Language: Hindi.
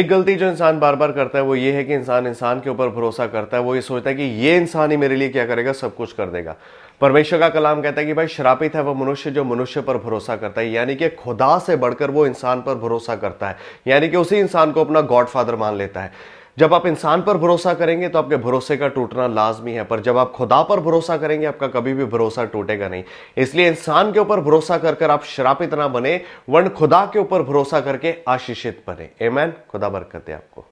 एक गलती जो इंसान बार बार करता है वो ये है कि इंसान इंसान के ऊपर भरोसा करता है वो ये सोचता है कि ये इंसान ही मेरे लिए क्या करेगा सब कुछ कर देगा परमेश्वर का कलाम कहता है कि भाई श्रापित है वो मनुष्य जो मनुष्य पर भरोसा करता है यानी कि खुदा से बढ़कर वो इंसान पर भरोसा करता है यानी कि उसी इंसान को अपना गॉड फादर मान लेता है जब आप इंसान पर भरोसा करेंगे तो आपके भरोसे का टूटना लाजमी है पर जब आप खुदा पर भरोसा करेंगे आपका कभी भी भरोसा टूटेगा नहीं इसलिए इंसान के ऊपर भरोसा कर कर आप शरापित ना बने वर्ण खुदा के ऊपर भरोसा करके आशीषित बने एमैन खुदा बरकत है आपको